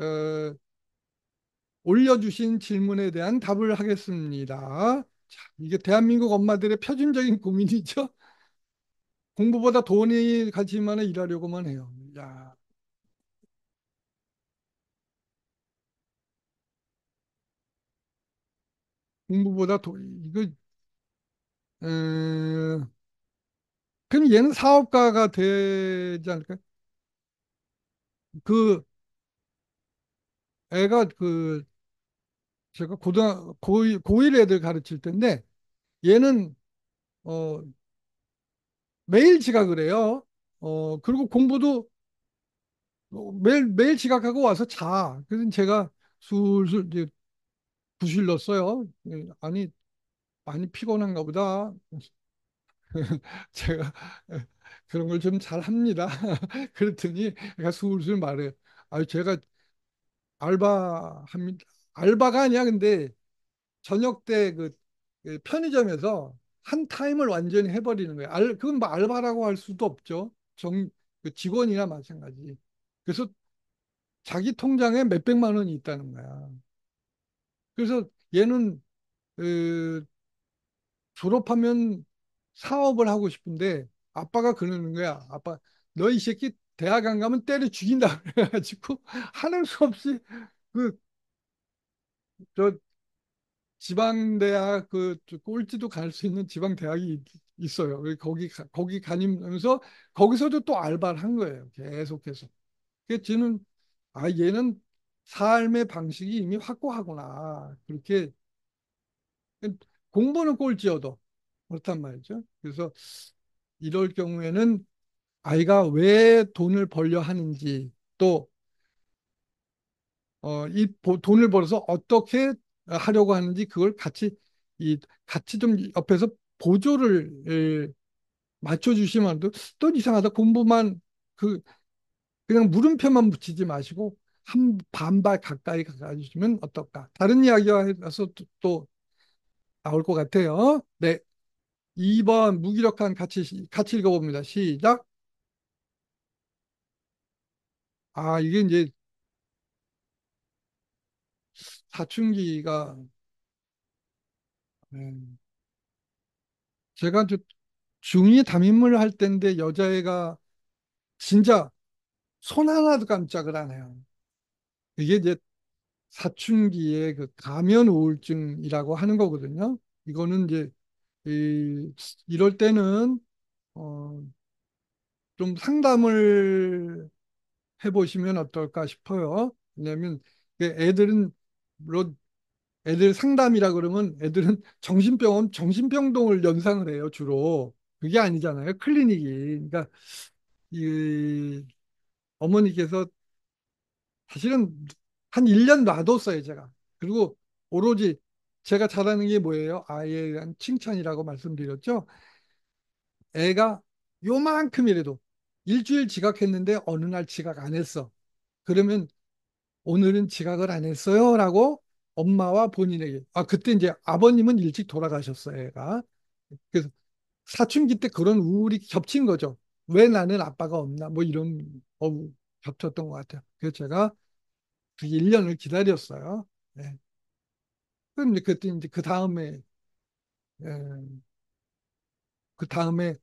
어, 올려주신 질문에 대한 답을 하겠습니다. 자, 이게 대한민국 엄마들의 표준적인 고민이죠. 공부보다 돈이 가지만 일하려고만 해요. 야. 공부보다 돈, 이거, 음, 그럼 얘는 사업가가 되지 않을까 그, 애가 그 제가 고등 고1 고1 애들 가르칠 텐데 얘는 어 매일 지각을 해요. 어 그리고 공부도 뭐 매일 매일 지각하고 와서 자. 그래서 제가 술술 이제 부실렀어요. 예, 아니 많이 피곤한가 보다. 제가 그런 걸 좀 잘 합니다. 그랬더니 애가 술술 말해요. 아 제가 알바합니다. 알바가 아니야. 근데 저녁 때그 그 편의점에서 한 타임을 완전히 해버리는 거예요. 알, 그건 뭐 알바라고 할 수도 없죠. 정, 그 직원이나 마찬가지. 그래서 자기 통장에 몇백만 원이 있다는 거야. 그래서 얘는 그, 졸업하면 사업을 하고 싶은데 아빠가 그러는 거야. 아빠 너 이 새끼 대학 안 가면 때려 죽인다 그래가지고 하는 수 없이 그 저 지방 대학 그, 그 꼴찌도 갈 수 있는 지방 대학이 있어요. 그 거기 거기 가니면서 거기서도 또 알바를 한 거예요. 계속해서. 그게 저는 아 얘는 삶의 방식이 이미 확고하구나 그렇게 공부는 꼴찌여도 그렇단 말이죠. 그래서 이럴 경우에는 아이가 왜 돈을 벌려 하는지 또 어, 이 돈을 벌어서 어떻게 하려고 하는지 그걸 같이 이 같이 좀 옆에서 보조를 맞춰 주시면 또 또 이상하다 공부만 그 그냥 물음표만 붙이지 마시고 한 반발 가까이 가주시면 어떨까? 다른 이야기와서 해 또, 또 나올 것 같아요. 네. 2번 무기력한 같이 같이 읽어봅니다. 시작. 아, 이게 이제 사춘기가 네. 제가 저 중이 담임을 할 때인데 여자애가 진짜 손 하나도 깜짝을 안 해요. 이게 이제 사춘기의 그 가면 우울증이라고 하는 거거든요. 이거는 이제 이, 이럴 때는 어, 좀 상담을 해보시면 어떨까 싶어요. 왜냐하면 애들은 물 뭐 애들 상담이라 그러면 애들은 정신병원 정신병동을 연상을 해요 주로 그게 아니잖아요 클리닉이 그러니까 이 어머니께서 사실은 한 1년 놔뒀어요 제가 그리고 오로지 제가 잘하는 게 뭐예요 아이에 대한 칭찬이라고 말씀드렸죠 애가 요만큼이라도 일주일 지각했는데 어느 날 지각 안 했어. 그러면 오늘은 지각을 안 했어요. 라고 엄마와 본인에게. 아, 그때 이제 아버님은 일찍 돌아가셨어, 애가. 그래서 사춘기 때 그런 우울이 겹친 거죠. 왜 나는 아빠가 없나? 뭐 이런 어우, 겹쳤던 것 같아요. 그래서 제가 그 1년을 기다렸어요. 네. 그럼 이제 그때 이제 그 다음에, 예, 그 다음에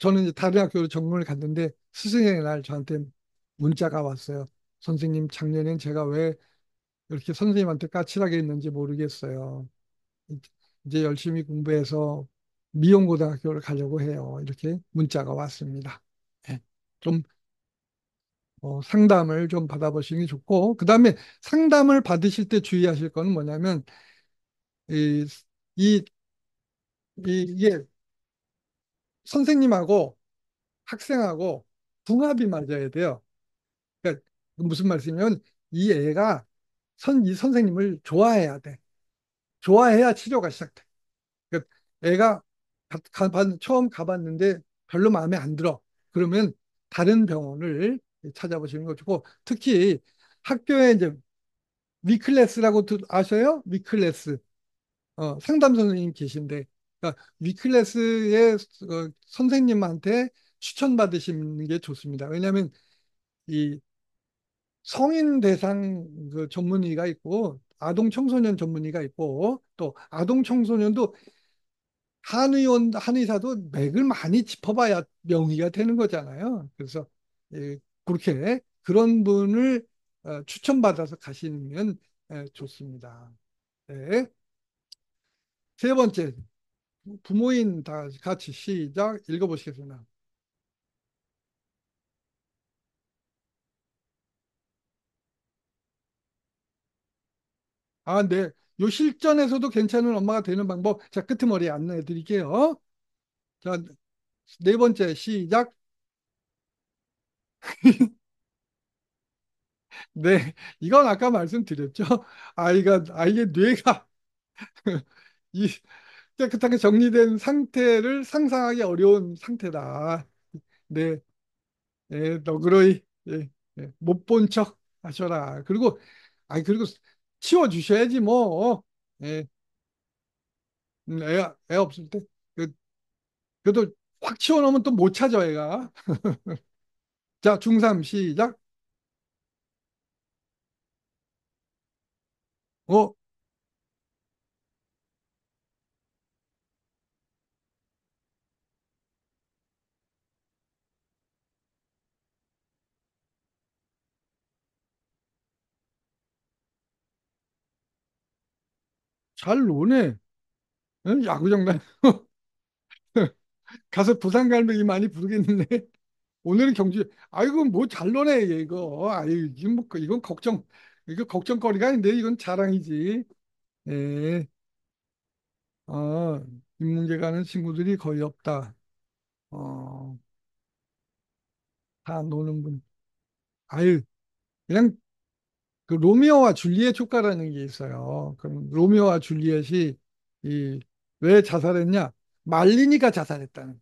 저는 이제 다른 학교로 전공을 갔는데 스승의 날 저한테 문자가 왔어요. 선생님 작년엔 제가 왜 이렇게 선생님한테 까칠하게 했는지 모르겠어요. 이제 열심히 공부해서 미용고등학교를 가려고 해요. 이렇게 문자가 왔습니다. 네. 좀 어, 상담을 좀 받아보시는 게 좋고 그 다음에 상담을 받으실 때 주의하실 거 뭐냐면 이, 이, 이, 이게 선생님하고 학생하고 궁합이 맞아야 돼요. 그러니까 무슨 말씀이면이 애가 선, 이 선생님을 좋아해야 돼. 좋아해야 치료가 시작돼. 그러니까 애가 가, 가, 처음 가봤는데 별로 마음에 안 들어. 그러면 다른 병원을 찾아보시는 거 좋고 특히 학교에 이제 위클래스라고 아셔요? 위클래스. 어, 상담 선생님 계신데 위클래스의 그러니까 그 선생님한테 추천받으시는 게 좋습니다. 왜냐하면 이 성인 대상 그 전문의가 있고 아동 청소년 전문의가 있고 또 아동 청소년도 한의원 한의사도 맥을 많이 짚어봐야 명의가 되는 거잖아요. 그래서 예, 그렇게 그런 분을 어, 추천받아서 가시면 예, 좋습니다. 네. 세 번째 부모인 다 같이 시작 읽어보시겠습니다. 아, 네. 요 실전에서도 괜찮은 엄마가 되는 방법. 자, 끄트머리 안내해 드릴게요. 자, 네 번째 시작. 네, 이건 아까 말씀드렸죠. 아이가 아이의 뇌가 이 깨끗하게 정리된 상태를 상상하기 어려운 상태다. 네, 예, 너그러이 예, 예. 못 본 척 하셔라. 그리고 아 그리고 치워 주셔야지 뭐. 어? 예. 음, 애, 애 없을 때 그, 그래도 확 치워 놓으면 또 못 찾아 애가. 자, 중삼 시작. 어, 잘 노네. 야구장 가 그 가서 부산 갈매기 많이 부르겠는데 오늘은 경주 아이고 뭐 잘 노네 이거 아유 이건 뭐 이건 걱정 이거 걱정거리가 아닌데 이건 자랑이지 예. 아 인문계 가는 친구들이 거의 없다 어, 다 노는 분 아유 그냥 그 로미오와 줄리엣 효과라는 게 있어요. 그럼 로미오와 줄리엣이 이왜 자살했냐? 말리니가 자살했다는.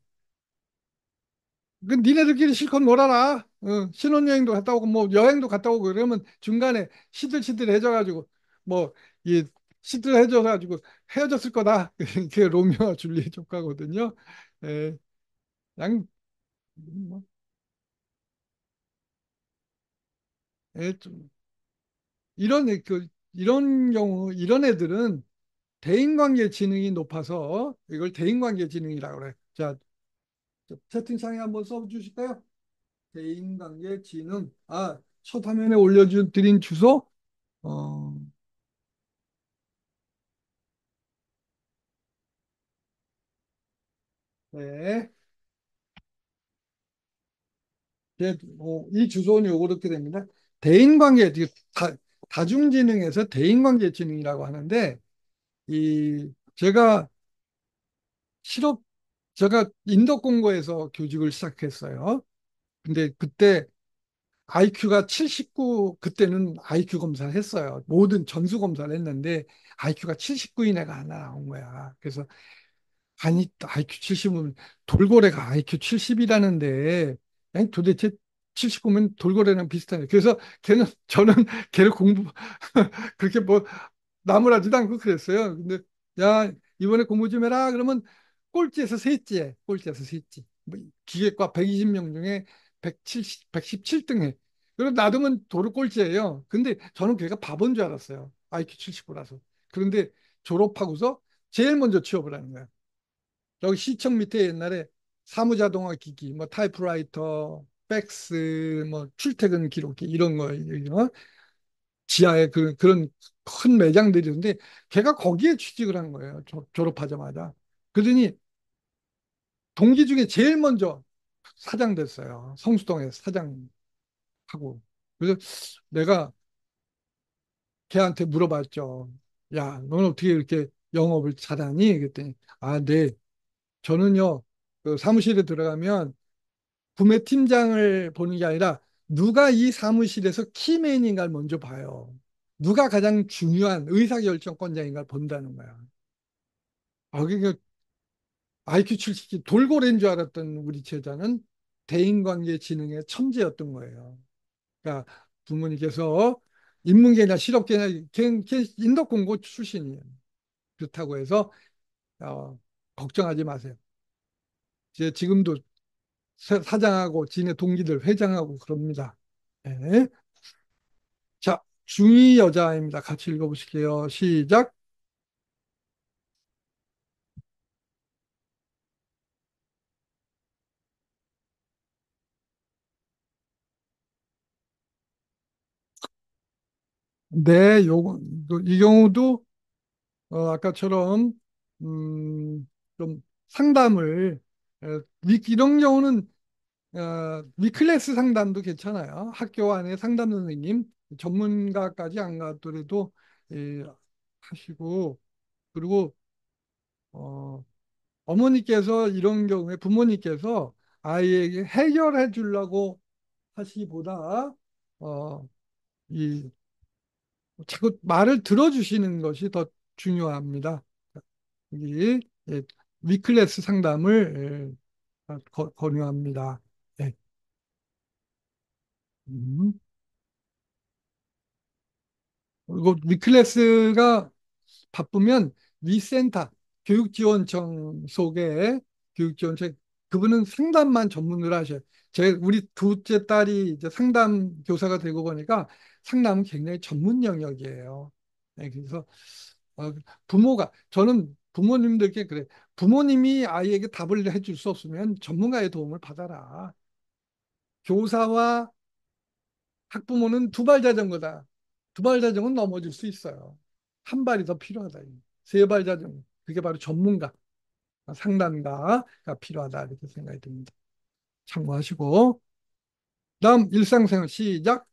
그 니네들끼리 실컷 놀아라. 어, 신혼여행도 갔다 오고 뭐 여행도 갔다 오고 그러면 중간에 시들시들해져가지고 뭐 이 시들해져가지고 헤어졌을 거다. 그게 로미오와 줄리엣 효과거든요. 에, 예. 양 뭐. 에, 예, 좀. 이런 그 이런 경우 이런 애들은 대인관계 지능이 높아서 이걸 대인관계 지능이라고 그래. 자 채팅창에 한번 써주실까요? 대인관계 지능. 아첫 화면에 올려준 드린 주소. 어. 네. 어, 이 주소는 요렇게 됩니다. 대인관계, 다중지능에서 대인관계 지능이라고 하는데 이 제가 실업 제가 인도공고에서 교직을 시작했어요. 근데 그때 IQ가 79 그때는 IQ 검사를 했어요. 모든 전수 검사를 했는데 IQ가 79인 애가 하나 나온 거야. 그래서 아니 IQ 70은 돌고래가 IQ 70이라는데 아 도대체 79면 돌고래랑 비슷하네 그래서 걔는, 저는 걔를 공부, 그렇게 뭐, 나무라지도 않고 그랬어요. 근데, 야, 이번에 공부 좀 해라. 그러면 꼴찌에서 셋째, 꼴찌에서 셋째. 뭐 기계과 120명 중에 170, 117등 해. 그리고 나두면 도로 꼴찌예요. 근데 저는 걔가 바본 줄 알았어요. IQ 79라서. 그런데 졸업하고서 제일 먼저 취업을 하는 거야. 여기 시청 밑에 옛날에 사무자동화 기기, 뭐 타이프라이터, 팩스, 뭐 출퇴근 기록기 이런 거 어? 지하에 그, 그런 큰 매장들이 있는데 걔가 거기에 취직을 한 거예요. 조, 졸업하자마자. 그러니 동기 중에 제일 먼저 사장 됐어요. 성수동에 사장하고. 그래서 내가 걔한테 물어봤죠. 야, 너는 어떻게 이렇게 영업을 잘하니? 그랬더니, 아, 네. 저는요, 그 사무실에 들어가면 구매 팀장을 보는 게 아니라 누가 이 사무실에서 키맨인가를 먼저 봐요. 누가 가장 중요한 의사결정권자인가를 본다는 거야. 아, 그러니까 IQ 70, 돌고래인 줄 알았던 우리 제자는 대인관계 지능의 천재였던 거예요. 그러니까 부모님께서 인문계나 실업계나 인덕공고 출신이에요. 그렇다고 해서 어, 걱정하지 마세요. 이제 지금도 사장하고 지네 동기들 회장하고 그럽니다. 네. 자, 중위 여자입니다. 같이 읽어보실게요. 시작. 네, 요, 이 경우도 어, 아까처럼 음, 좀 상담을 어, 이런 경우는 어, 위클래스 상담도 괜찮아요. 학교 안에 상담 선생님, 전문가까지 안 가더라도 예, 하시고 그리고 어, 어머니께서 이런 경우에 부모님께서 아이에게 해결해 주려고 하시보다 어, 이 자꾸 말을 들어주시는 것이 더 중요합니다. 여기 예, 위클래스 상담을 예, 아, 권유합니다. 네. 음. 그리 위클래스가 바쁘면 위센터 교육지원청 속에 교육지원청 그분은 상담만 전문으로 하셔요. 제 우리 둘째 딸이 이제 상담 교사가 되고 보니까 상담은 굉장히 전문 영역이에요. 네, 그래서 어, 부모가 저는 부모님들께 그래. 부모님이 아이에게 답을 해줄 수 없으면 전문가의 도움을 받아라. 교사와 학부모는 두 발 자전거다. 두 발 자전거는 넘어질 수 있어요. 한 발이 더 필요하다. 세 발 자전거. 그게 바로 전문가, 상담가가 필요하다. 이렇게 생각이 듭니다. 참고하시고. 다음 일상생활 시작.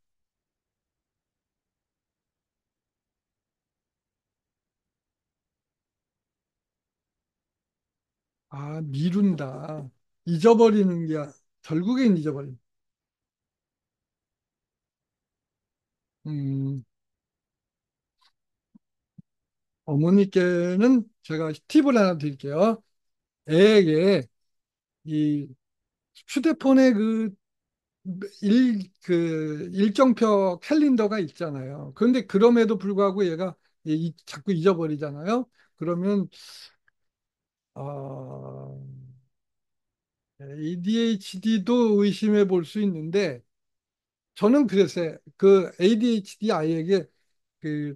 아, 미룬다. 잊어버리는 게, 결국엔 잊어버린다. 음, 어머니께는 제가 팁을 하나 드릴게요. 애에게 이 휴대폰에 그 일, 그 일정표 캘린더가 있잖아요. 그런데 그럼에도 불구하고 얘가 이- 자꾸 잊어버리잖아요. 그러면 어, 네, ADHD도 의심해 볼 수 있는데 저는 그랬어요. 그 ADHD 아이에게 그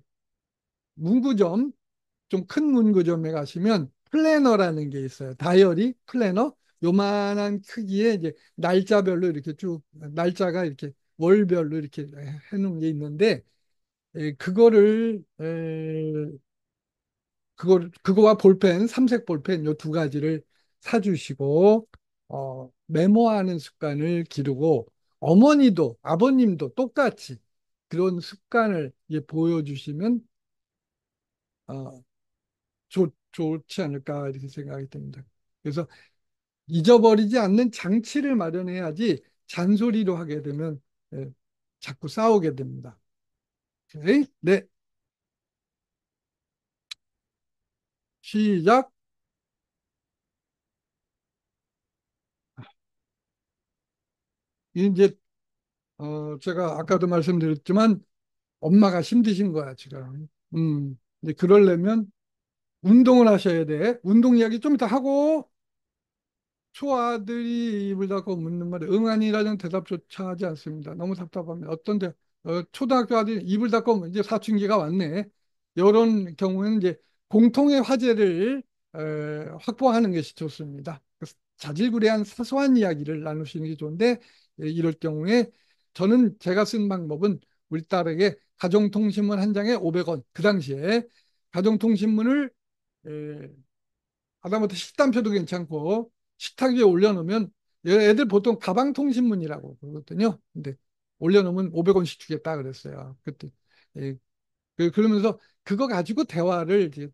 문구점 좀 큰 문구점에 가시면 플래너라는 게 있어요. 다이어리 플래너 요만한 크기에 이제 날짜별로 이렇게 쭉 날짜가 이렇게 월별로 이렇게 해놓은 게 있는데 에, 예, 그거를 에, 그거, 그거와 볼펜, 삼색 볼펜 요 두 가지를 사주시고, 어, 메모하는 습관을 기르고, 어머니도 아버님도 똑같이 그런 습관을 예, 보여주시면, 어, 좋, 좋지 않을까 이렇게 생각이 듭니다. 그래서 잊어버리지 않는 장치를 마련해야지 잔소리로 하게 되면 예, 자꾸 싸우게 됩니다. 오케이? 네. 시작. 이제 어 제가 아까도 말씀드렸지만 엄마가 힘드신 거야 지금. 음, 이제 그럴려면 운동을 하셔야 돼. 운동 이야기 좀 이따 하고 초아들이 입을 닫고 묻는 말에 응안이라는 대답조차 하지 않습니다. 너무 답답합니다. 어떤데 어, 초등학교 아들이 입을 닫고 이제 사춘기가 왔네. 이런 경우에는 이제 공통의 화제를 어, 확보하는 것이 좋습니다. 자질구레한 사소한 이야기를 나누시는 게 좋은데 예, 이럴 경우에 저는 제가 쓴 방법은 우리 딸에게 가정통신문 한 장에 500원 그 당시에 가정통신문을 하다못해 예, 식단표도 괜찮고 식탁 위에 올려놓으면 애들 보통 가방통신문이라고 그러거든요. 근데 올려놓으면 500원씩 주겠다 그랬어요. 그때 예, 그, 그러면서 그거 가지고 대화를 이제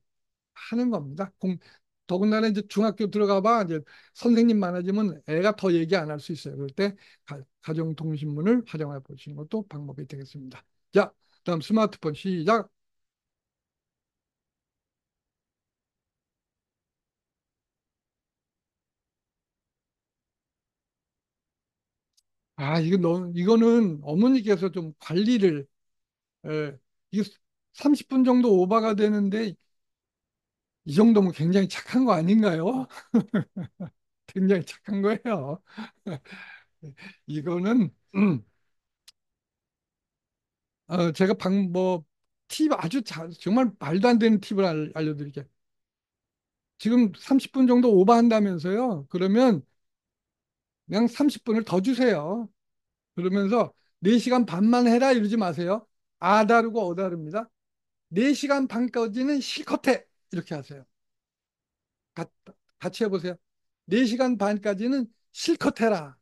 하는 겁니다. 공, 더군다나 이제 중학교 들어가봐 이제 선생님 많아지면 애가 더 얘기 안 할 수 있어요. 그럴 때 가, 정통신문을 활용해 보시는 것도 방법이 되겠습니다. 자, 다음 스마트폰 시작. 아, 이거 너, 이거는 어머니께서 좀 관리를 에, 이거 30분 정도 오바가 되는데 이 정도면 굉장히 착한 거 아닌가요? 어. 굉장히 착한 거예요. 이거는 음, 어, 제가 방뭐 팁 아주 자, 정말 말도 안 되는 팁을 알, 알려드릴게요. 지금 30분 정도 오버한다면서요. 그러면 그냥 30분을 더 주세요. 그러면서 4시간 반만 해라 이러지 마세요. 아다르고 어다릅니다. 4시간 반까지는 실컷 해 이렇게 하세요 같이 해보세요 4시간 반까지는 실컷 해라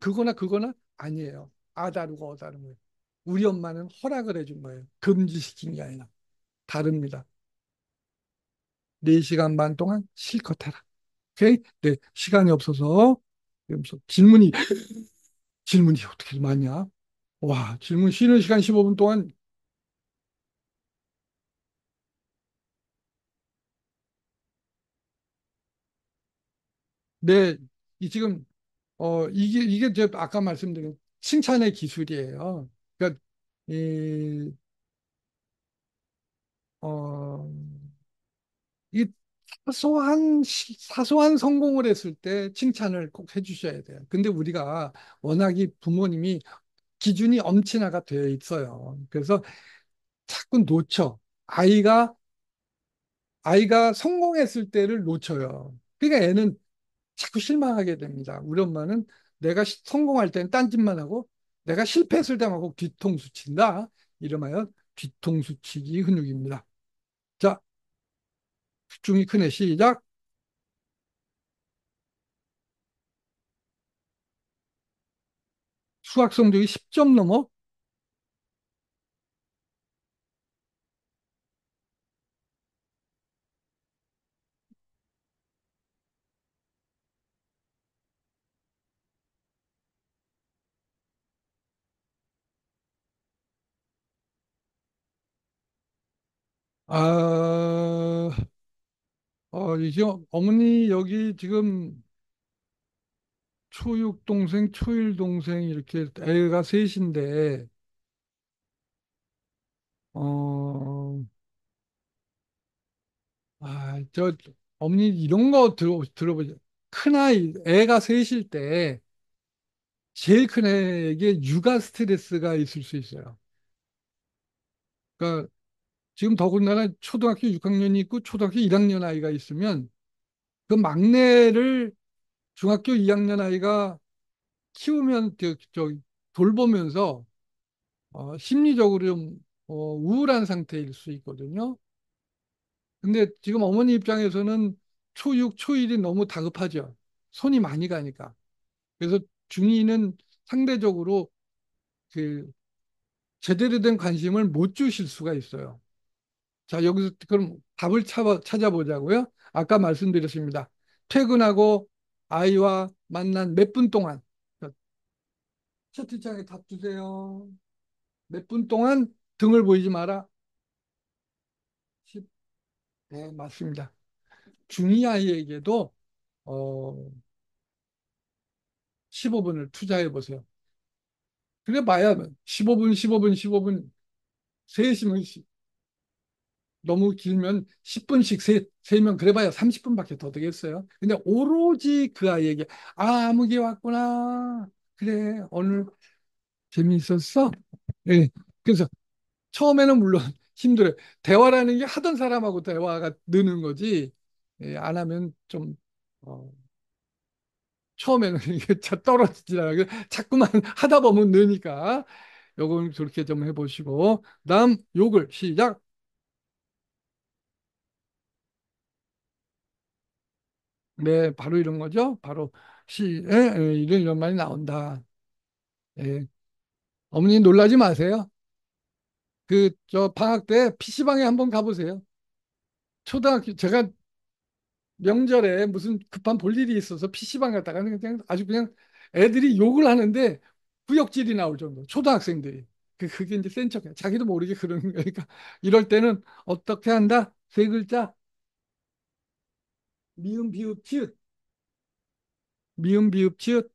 그거나 그거나 아니에요 아다르고 어다른 거예요 우리 엄마는 허락을 해준 거예요 금지시킨 게 아니라 다릅니다 4시간 반 동안 실컷 해라 오케이? 네 시간이 없어서 질문이 질문이 어떻게 많냐 와 질문 쉬는 시간 15분 동안 네, 이 지금 어 이게 이게 제 아까 말씀드린 칭찬의 기술이에요. 그러니까 이 어, 이 사소한 시, 사소한 성공을 했을 때 칭찬을 꼭 해주셔야 돼요. 근데 우리가 워낙 이 부모님이 기준이 엄친아가 되어 있어요. 그래서 자꾸 놓쳐 아이가 아이가 성공했을 때를 놓쳐요. 그러니까 애는 자꾸 실망하게 됩니다. 우리 엄마는 내가 성공할 때는 딴짓만 하고 내가 실패했을 때만 꼭 뒤통수 친다. 이름하여 뒤통수 치기 근육입니다. 자, 집중이 크네. 시작. 수학 성적이 10점 넘어 아, 어, 이제 어머니 여기 지금 초육 동생, 초일 동생 이렇게 애가 셋인데 어, 아, 저 어머니 이런 거 들어 들어보죠. 큰아이 애가 셋일 때 제일 큰 애에게 육아 스트레스가 있을 수 있어요. 그러니까 지금 더군다나 초등학교 6학년이 있고 초등학교 1학년 아이가 있으면 그 막내를 중학교 2학년 아이가 키우면 저, 저 돌보면서 어, 심리적으로 좀 어, 우울한 상태일 수 있거든요. 근데 지금 어머니 입장에서는 초6, 초1이 너무 다급하죠. 손이 많이 가니까. 그래서 중2는 상대적으로 그 제대로 된 관심을 못 주실 수가 있어요. 자, 여기서 그럼 답을 찾아보자고요. 아까 말씀드렸습니다. 퇴근하고 아이와 만난 몇 분 동안 채팅창에 답 주세요. 몇 분 동안 등을 보이지 마라. 10. 네, 맞습니다. 중이 아이에게도 어 15분을 투자해 보세요. 그래 봐야 15분, 15분, 15분 3시면 너무 길면 10분씩 세, 면 그래봐야 30분밖에 더 되겠어요. 근데 오로지 그 아이에게 아 아무개 왔구나. 그래 오늘 재미있었어. 예. 네. 그래서 처음에는 물론 힘들어요. 대화라는 게 하던 사람하고 대화가 느는 거지. 예, 안 하면 좀 어, 처음에는 이게 떨어지잖아요. 자꾸만 하다 보면 느니까 요건 그렇게 좀 해보시고 다음 욕을 시작. 네, 바로 이런 거죠. 바로 시에 예, 이런 이런 말이 나온다. 예. 어머니 놀라지 마세요. 그 저 방학 때 PC방에 한번 가보세요. 초등학교 제가 명절에 무슨 급한 볼 일이 있어서 PC방 갔다가 그냥 아주 그냥 애들이 욕을 하는데 구역질이 나올 정도 초등학생들이 그 그게 이제 센 척해 자기도 모르게 그런 거니까 이럴 때는 어떻게 한다 세 글자 미음 비읍 티읕 미음 비읍 티읕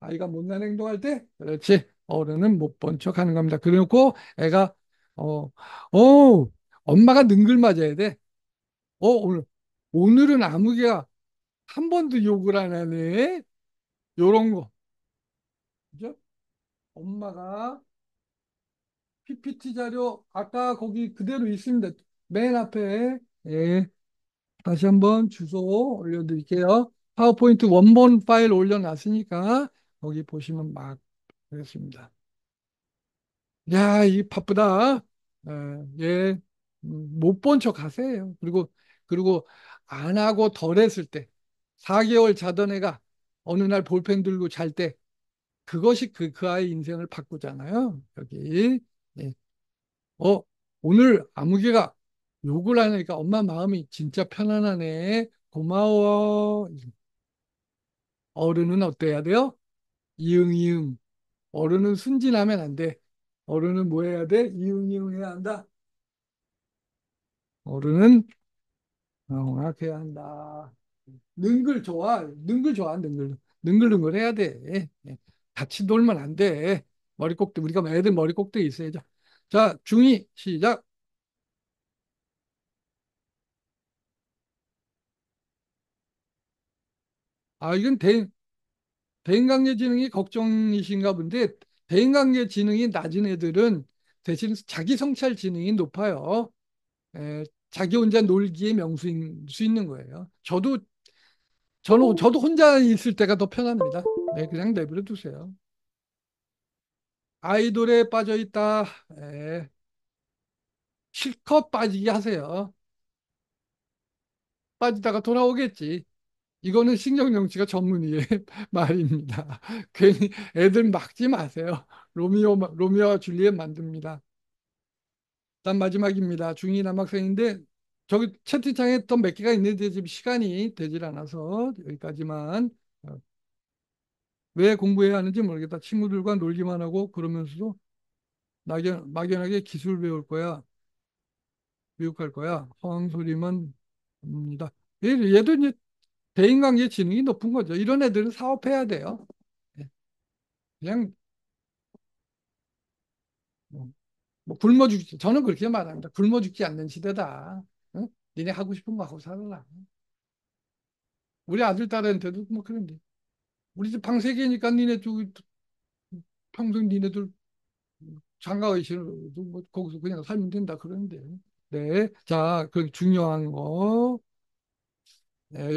아이가 못난 행동할 때 그렇지 어른은 못 본 척 하는 겁니다 그래놓고 애가 어, 어 엄마가 능글맞아야 돼 어, 오늘, 오늘은 아무개가 한 번도 욕을 안 하네 요런 거 그죠? 엄마가 PPT 자료 아까 거기 그대로 있습니다 맨 앞에 네. 다시 한번 주소 올려드릴게요. 파워포인트 원본 파일 올려놨으니까 거기 보시면 막 되겠습니다. 야, 이 바쁘다. 어, 예, 음, 못본 척 하세요. 그리고, 그리고 안 하고 덜 했을 때, 4개월 자던 애가 어느 날 볼펜 들고 잘 때, 그것이 그, 그 아이 인생을 바꾸잖아요. 여기. 예. 어, 오늘 아무개가 욕을 안 하니까 엄마 마음이 진짜 편안하네. 고마워. 어른은 어때야 돼요? 이응, 이응. 어른은 순진하면 안 돼. 어른은 뭐 해야 돼? 이응, 이응 해야 한다. 어른은 명확해야 한다. 능글 좋아. 능글 좋아. 능글. 능글능글 해야 돼. 같이 예. 놀면 안 돼. 머리 꼭대 우리가 애들 머리 꼭대에 있어야죠. 자, 중이 시작. 아, 이건 대, 대인관계 지능이 걱정이신가 본데 대인관계 지능이 낮은 애들은 대신 자기 성찰 지능이 높아요. 에, 예, 자기 혼자 놀기에 명수인 수 있는 거예요. 저도 저는 저도 혼자 있을 때가 더 편합니다. 네, 그냥 내버려 두세요. 아이돌에 빠져 있다. 에, 예. 실컷 빠지게 하세요. 빠지다가 돌아오겠지. 이거는 신경정치가 전문의의 말입니다. 괜히 애들 막지 마세요. 로미오, 로미오와 줄리엣 만듭니다. 난 마지막입니다. 중2 남학생인데 저기 채팅창에 또 몇 개가 있는데 지금 시간이 되질 않아서 여기까지만 왜 공부해야 하는지 모르겠다. 친구들과 놀기만 하고 그러면서도 막연, 막연하게 기술 배울 거야. 미국 갈 거야. 허황소리만 합니다. 얘도 이제 대인관계 지능이 높은 거죠. 이런 애들은 사업해야 돼요. 예. 그냥 뭐, 뭐 굶어 죽지. 저는 그렇게 말합니다. 굶어 죽지 않는 시대다. 응? 니네 하고 싶은 거 하고 살아라. 우리 아들 딸한테도 뭐 그런데 우리 집 방세계니까 니네 쪽이 평생 니네들 장가의 신을 뭐 거기서 그냥 살면 된다 그러는데 네자그 중요한 거 네,